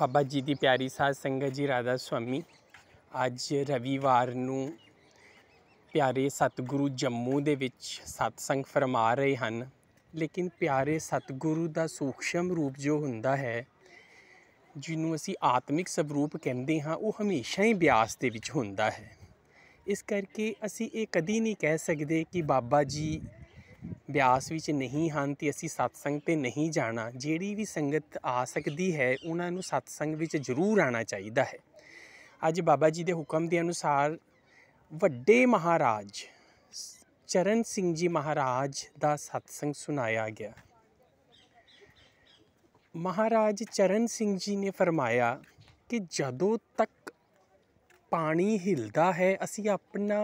ਬਾਬਾ ਜੀ ਦੀ ਪਿਆਰੀ ਸਾਧ ਸੰਗਤ ਜੀ ਰਾਧਾ ਸੁਆਮੀ ਅੱਜ ਰਵੀਵਾਰ ਨੂੰ ਪਿਆਰੇ ਸਤਿਗੁਰੂ ਜੰਮੂ ਦੇ ਵਿੱਚ ਸਤਸੰਗ ਫਰਮਾ ਰਹੇ ਹਨ ਲੇਕਿਨ ਪਿਆਰੇ ਸਤਿਗੁਰੂ ਦਾ ਸੂਖਸ਼ਮ ਰੂਪ ਜੋ ਹੁੰਦਾ ਹੈ ਜਿਹਨੂੰ ਅਸੀਂ ਆਤਮਿਕ ਸਰੂਪ ਕਹਿੰਦੇ ਹਾਂ ਉਹ ਹਮੇਸ਼ਾ ਹੀ ਬਿਆਸ ਦੇ ਵਿੱਚ ਹੁੰਦਾ ਹੈ ਇਸ ਕਰਕੇ ਅਸੀਂ ਇਹ ਕਦੀ ਨਹੀਂ ਕਹਿ ਸਕਦੇ ਕਿ ਬਾਬਾ ਜੀ ਬਿਆਸ ਵਿੱਚ ਨਹੀਂ ਹਨ ਤੇ ਅਸੀਂ ਸਤਸੰਗ ਤੇ ਨਹੀਂ ਜਾਣਾ ਜਿਹੜੀ ਵੀ ਸੰਗਤ ਆ ਸਕਦੀ ਹੈ ਉਹਨਾਂ ਨੂੰ ਸਤਸੰਗ ਵਿੱਚ ਜ਼ਰੂਰ ਆਣਾ ਚਾਹੀਦਾ ਹੈ ਅੱਜ ਬਾਬਾ ਜੀ ਦੇ ਹੁਕਮ ਦੇ ਅਨੁਸਾਰ ਵੱਡੇ ਮਹਾਰਾਜ ਚਰਨ ਸਿੰਘ ਜੀ ਮਹਾਰਾਜ ਦਾ ਸਤਸੰਗ ਸੁਨਾਇਆ ਗਿਆ ਮਹਾਰਾਜ ਚਰਨ ਸਿੰਘ ਜੀ ਨੇ ਫਰਮਾਇਆ ਕਿ ਜਦੋਂ ਤੱਕ ਪਾਣੀ ਹਿਲਦਾ ਹੈ ਅਸੀਂ ਆਪਣਾ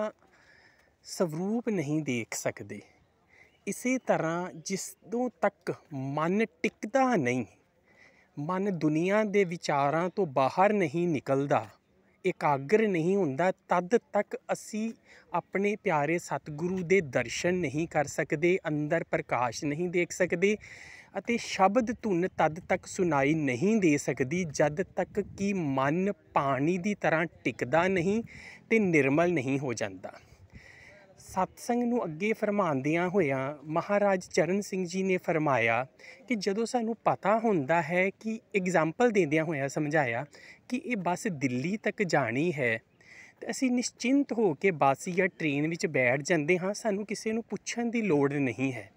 ਸਰੂਪ ਨਹੀਂ ਦੇਖ ਸਕਦੇ ਇਸੇ ਤਰ੍ਹਾਂ ਜਿਸ ਤੋਂ ਤੱਕ ਮਨ ਟਿਕਦਾ ਨਹੀਂ ਮਨ ਦੁਨੀਆ ਦੇ ਵਿਚਾਰਾਂ ਤੋਂ ਬਾਹਰ ਨਹੀਂ ਨਿਕਲਦਾ ਇਕਾਗਰ ਨਹੀਂ ਹੁੰਦਾ ਤਦ ਤੱਕ ਅਸੀਂ ਆਪਣੇ ਪਿਆਰੇ ਸਤਿਗੁਰੂ ਦੇ ਦਰਸ਼ਨ ਨਹੀਂ ਕਰ ਸਕਦੇ ਅੰਦਰ ਪ੍ਰਕਾਸ਼ ਨਹੀਂ ਦੇਖ ਸਕਦੇ ਅਤੇ ਸ਼ਬਦ ਧੁਨ ਤਦ ਤੱਕ ਸੁਣਾਈ ਨਹੀਂ ਦੇ ਸਕਦੀ ਜਦ ਤੱਕ ਕਿ ਮਨ ਪਾਣੀ ਦੀ ਤਰ੍ਹਾਂ ਟਿਕਦਾ ਨਹੀਂ ਤੇ ਨਿਰਮਲ ਨਹੀਂ ਹੋ ਜਾਂਦਾ ਸਤਸੰਗ ਨੂੰ ਅੱਗੇ ਫਰਮਾਉਂਦਿਆਂ ਹੋਇਆਂ ਮਹਾਰਾਜ ਚਰਨ ਸਿੰਘ ਜੀ ਨੇ ਫਰਮਾਇਆ ਕਿ ਜਦੋਂ ਸਾਨੂੰ ਪਤਾ ਹੁੰਦਾ ਹੈ ਕਿ ਐਗਜ਼ਾਮਪਲ ਦਿੰਦਿਆਂ ਹੋਇਆਂ ਸਮਝਾਇਆ ਕਿ ਇਹ ਬੱਸ ਦਿੱਲੀ ਤੱਕ ਜਾਣੀ ਹੈ ਤੇ ਅਸੀਂ ਨਿਸ਼ਚਿੰਤ ਹੋ ਕੇ ਬੱਸ ਜਾਂ ਟ੍ਰੇਨ ਵਿੱਚ ਬੈਠ ਜਾਂਦੇ ਹਾਂ ਸਾਨੂੰ ਕਿਸੇ ਨੂੰ ਪੁੱਛਣ ਦੀ ਲੋੜ ਨਹੀਂ ਹੈ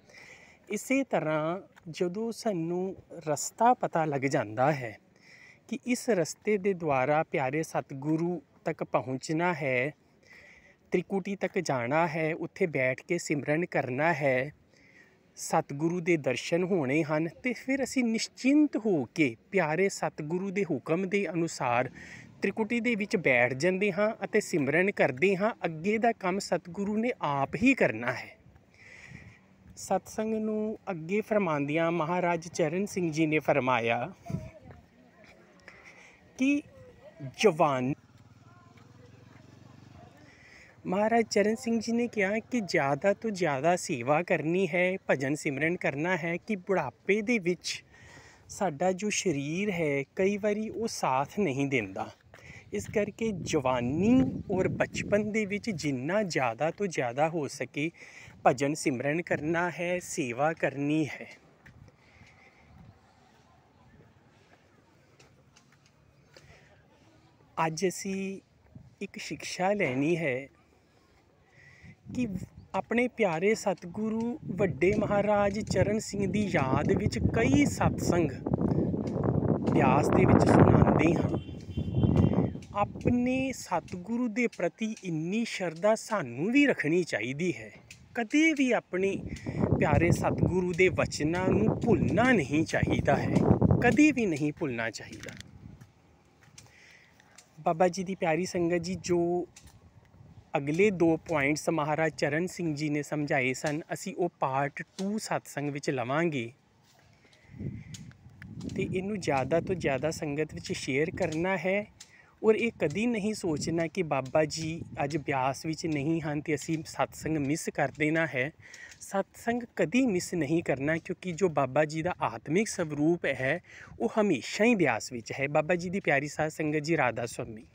ਇਸੇ ਤਰ੍ਹਾਂ ਜਦੋਂ ਸਾਨੂੰ ਰਸਤਾ ਪਤਾ ਲੱਗ ਜਾਂਦਾ ਹੈ ਕਿ ਇਸ ਰਸਤੇ ਦੇ ਦੁਆਰਾ ਪਿਆਰੇ ਸਤਿਗੁਰੂ ਤੱਕ ਪਹੁੰਚਣਾ ਹੈ ਤ੍ਰਿਕੂਟੀ ਤੱਕ ਜਾਣਾ ਹੈ ਉੱਥੇ ਬੈਠ ਕੇ ਸਿਮਰਨ ਕਰਨਾ ਹੈ ਸਤਿਗੁਰੂ ਦੇ ਦਰਸ਼ਨ ਹੋਣੇ ਹਨ ਤੇ ਫਿਰ ਅਸੀਂ ਨਿਸ਼ਚਿੰਤ ਹੋ ਕੇ ਪਿਆਰੇ ਸਤਿਗੁਰੂ ਦੇ ਹੁਕਮ ਦੇ ਅਨੁਸਾਰ ਤ੍ਰਿਕੁਟੀ ਦੇ ਵਿੱਚ ਬੈਠ ਜਾਂਦੇ ਹਾਂ ਅਤੇ ਸਿਮਰਨ ਕਰਦੇ ਹਾਂ ਅੱਗੇ ਦਾ ਕੰਮ ਸਤਿਗੁਰੂ ਨੇ ਆਪ ਹੀ ਕਰਨਾ ਹੈ ਸਤਸੰਗ ਨੂੰ ਅੱਗੇ ਫਰਮਾਉਂਦਿਆਂ ਮਹਾਰਾਜ ਚਰਨ ਸਿੰਘ ਜੀ ਨੇ ਫਰਮਾਇਆ ਕਿ ਜਵਾਨ ਮਹਾਰਾਜ ਚਰਨ ਸਿੰਘ ਜੀ ਨੇ ਕਿਹਾ ਕਿ ਜ਼ਿਆਦਾ ਤੋਂ ਜ਼ਿਆਦਾ ਸੇਵਾ ਕਰਨੀ ਹੈ ਭਜਨ ਸਿਮਰਨ ਕਰਨਾ ਹੈ ਕਿ ਬੁਢਾਪੇ ਦੇ ਵਿੱਚ ਸਾਡਾ ਜੋ ਸਰੀਰ ਹੈ ਕਈ ਵਾਰੀ ਉਹ ਸਾਥ ਨਹੀਂ ਦਿੰਦਾ ਇਸ ਕਰਕੇ ਜਵਾਨੀ ਔਰ ਬਚਪਨ ਦੇ ਵਿੱਚ ਜਿੰਨਾ ਜ਼ਿਆਦਾ ਤੋਂ ਜ਼ਿਆਦਾ ਹੋ ਸਕੇ ਭਜਨ ਸਿਮਰਨ ਕਰਨਾ ਹੈ ਸੇਵਾ ਕਰਨੀ ਹੈ ਅੱਜ ਅਸੀਂ ਇੱਕ ਸਿੱਖਿਆ ਲੈਣੀ ਹੈ ਕਿ ਆਪਣੇ ਪਿਆਰੇ ਸਤਿਗੁਰੂ ਵੱਡੇ ਮਹਾਰਾਜ ਚਰਨ ਸਿੰਘ ਦੀ ਯਾਦ ਵਿੱਚ ਕਈ ਸਤਸੰਗ ਪਿਆਸ ਦੇ ਵਿੱਚ ਸੁਣਾਉਂਦੇ ਹਾਂ ਆਪਣੇ ਸਤਿਗੁਰੂ ਦੇ ਪ੍ਰਤੀ ਇੰਨੀ ਸ਼ਰਧਾ ਸਾਨੂੰ ਵੀ ਰੱਖਣੀ ਚਾਹੀਦੀ ਹੈ ਕਦੇ ਵੀ ਆਪਣੇ ਪਿਆਰੇ ਸਤਿਗੁਰੂ ਦੇ ਵਚਨਾਂ ਨੂੰ ਭੁੱਲਣਾ ਨਹੀਂ ਚਾਹੀਦਾ ਹੈ ਕਦੇ ਵੀ ਨਹੀਂ ਭੁੱਲਣਾ ਚਾਹੀਦਾ ਬਾਬਾ ਜੀ ਦੀ ਪਿਆਰੀ ਸੰਗਤ ਜੀ ਜੋ ਅਗਲੇ ਦੋ ਪੁਆਇੰਟਸ ਮਹਾਰਾਜ ਚਰਨ ਸਿੰਘ ਜੀ ਨੇ ਸਮਝਾਏ ਸਨ ਅਸੀਂ ਉਹ ਪਾਰਟ 2 satsang ਵਿੱਚ ਲਵਾਂਗੇ ਤੇ ਇਹਨੂੰ ਜ਼ਿਆਦਾ ਤੋਂ ਜ਼ਿਆਦਾ ਸੰਗਤ ਵਿੱਚ ਸ਼ੇਅਰ ਕਰਨਾ ਹੈ ਔਰ ਇਹ ਕਦੀ ਨਹੀਂ ਸੋਚਣਾ ਕਿ ਬਾਬਾ ਜੀ ਅੱਜ ਬਿਆਸ ਵਿੱਚ ਨਹੀਂ ਹਨ ਤੇ ਅਸੀਂ satsang ਮਿਸ ਕਰ ਦੇਣਾ ਹੈ satsang ਕਦੀ ਮਿਸ ਨਹੀਂ ਕਰਨਾ ਕਿਉਂਕਿ ਜੋ ਬਾਬਾ ਜੀ ਦਾ ਆਤਮਿਕ ਸਰੂਪ ਹੈ ਉਹ ਹਮੇਸ਼ਾ ਹੀ ਬਿਆਸ ਵਿੱਚ ਹੈ ਬਾਬਾ ਜੀ ਦੀ ਪਿਆਰੀ ਸਾਧ ਸੰਗਤ ਜੀ ਰਾਧਾ ਸੁਆਮੀ